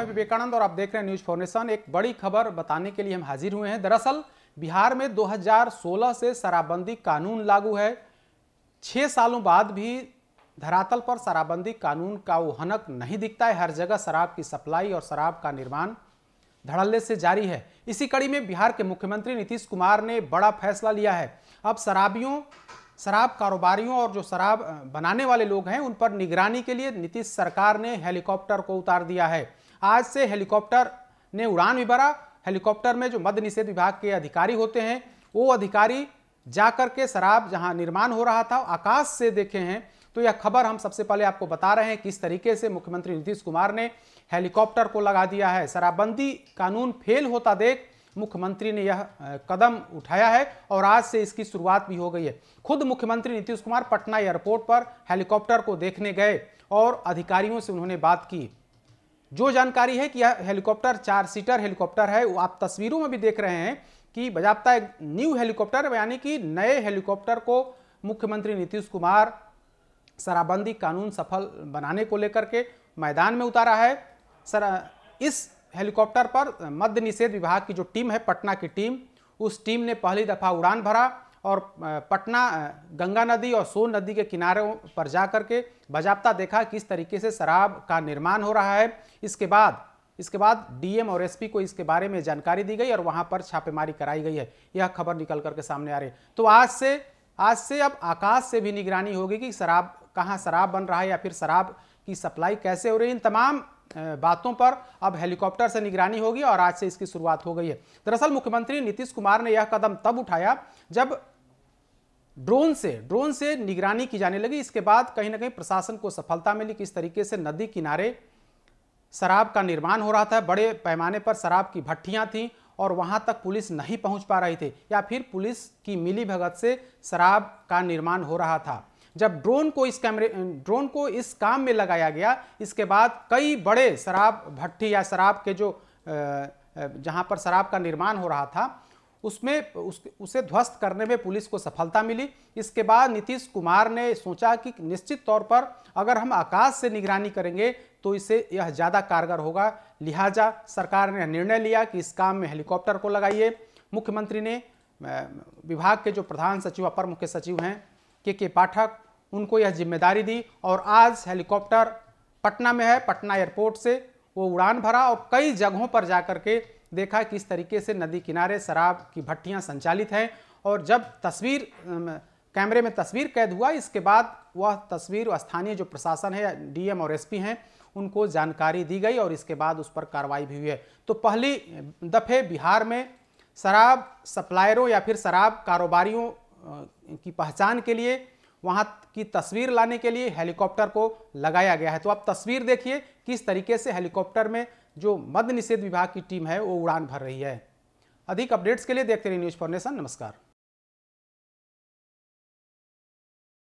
मैं विवेकानंद और आप देख रहे हैं न्यूज फॉर्मेशन एक बड़ी खबर बताने के लिए हम हाजिर हुए हैं दरअसल बिहार में 2016 से शराबबंदी कानून लागू है छह सालों बाद भी धरातल पर शराबबंदी कानून का वो हनक नहीं दिखता है हर जगह शराब की सप्लाई और शराब का निर्माण धड़ल्ले से जारी है इसी कड़ी में बिहार के मुख्यमंत्री नीतीश कुमार ने बड़ा फैसला लिया है अब शराबियों शराब कारोबारियों और जो शराब बनाने वाले लोग हैं उन पर निगरानी के लिए नीतीश सरकार ने हेलीकॉप्टर को उतार दिया है आज से हेलीकॉप्टर ने उड़ान भी भरा हेलीकॉप्टर में जो मद्य निषेध विभाग के अधिकारी होते हैं वो अधिकारी जाकर के शराब जहां निर्माण हो रहा था आकाश से देखे हैं तो यह खबर हम सबसे पहले आपको बता रहे हैं किस तरीके से मुख्यमंत्री नीतीश कुमार ने हेलीकॉप्टर को लगा दिया है शराबबंदी कानून फेल होता देख मुख्यमंत्री ने यह कदम उठाया है और आज से इसकी शुरुआत भी हो गई है खुद मुख्यमंत्री नीतीश कुमार पटना एयरपोर्ट पर हेलीकॉप्टर को देखने गए और अधिकारियों से उन्होंने बात की जो जानकारी है कि यह हेलीकॉप्टर चार सीटर हेलीकॉप्टर है वो आप तस्वीरों में भी देख रहे हैं कि बजाबता एक न्यू हेलीकॉप्टर यानी कि नए हेलीकॉप्टर को मुख्यमंत्री नीतीश कुमार शराबबंदी कानून सफल बनाने को लेकर के मैदान में उतारा है सर इस हेलीकॉप्टर पर मद्य निषेध विभाग की जो टीम है पटना की टीम उस टीम ने पहली दफ़ा उड़ान भरा और पटना गंगा नदी और सोन नदी के किनारों पर जा के बजाबता देखा किस तरीके से शराब का निर्माण हो रहा है इसके बाद इसके बाद डीएम और एसपी को इसके बारे में जानकारी दी गई और वहां पर छापेमारी कराई गई है यह खबर निकल करके सामने आ रही है तो आज से आज से अब आकाश से भी निगरानी होगी कि शराब कहाँ शराब बन रहा है या फिर शराब की सप्लाई कैसे हो रही है इन तमाम बातों पर अब हेलीकॉप्टर से निगरानी होगी और आज से इसकी शुरुआत हो गई है दरअसल मुख्यमंत्री नीतीश कुमार ने यह कदम तब उठाया जब ड्रोन से ड्रोन से निगरानी की जाने लगी इसके बाद कहीं ना कहीं प्रशासन को सफलता मिली किस तरीके से नदी किनारे शराब का निर्माण हो रहा था बड़े पैमाने पर शराब की भट्टियां थीं और वहां तक पुलिस नहीं पहुंच पा रही थी या फिर पुलिस की मिली भगत से शराब का निर्माण हो रहा था जब ड्रोन को इस कैमरे ड्रोन को इस काम में लगाया गया इसके बाद कई बड़े शराब भट्टी या शराब के जो जहाँ पर शराब का निर्माण हो रहा था उसमें उस उसे ध्वस्त करने में पुलिस को सफलता मिली इसके बाद नीतीश कुमार ने सोचा कि निश्चित तौर पर अगर हम आकाश से निगरानी करेंगे तो इसे यह ज़्यादा कारगर होगा लिहाजा सरकार ने निर्णय लिया कि इस काम में हेलीकॉप्टर को लगाइए मुख्यमंत्री ने विभाग के जो प्रधान सचिव अपर मुख्य सचिव हैं के के पाठक उनको यह जिम्मेदारी दी और आज हेलीकॉप्टर पटना में है पटना एयरपोर्ट से वो उड़ान भरा और कई जगहों पर जा कर के देखा किस तरीके से नदी किनारे शराब की भट्टियाँ संचालित हैं और जब तस्वीर कैमरे में तस्वीर कैद हुआ इसके बाद वह तस्वीर स्थानीय जो प्रशासन है डीएम और एसपी हैं उनको जानकारी दी गई और इसके बाद उस पर कार्रवाई भी हुई है तो पहली दफ़े बिहार में शराब सप्लायरों या फिर शराब कारोबारियों की पहचान के लिए वहाँ की तस्वीर लाने के लिए हेलीकॉप्टर को लगाया गया है तो आप तस्वीर देखिए किस तरीके से हेलीकॉप्टर में जो मद्य निषेध विभाग की टीम है वो उड़ान भर रही है अधिक अपडेट्स के लिए देखते रहिए न्यूज़ फॉर्नेशन नमस्कार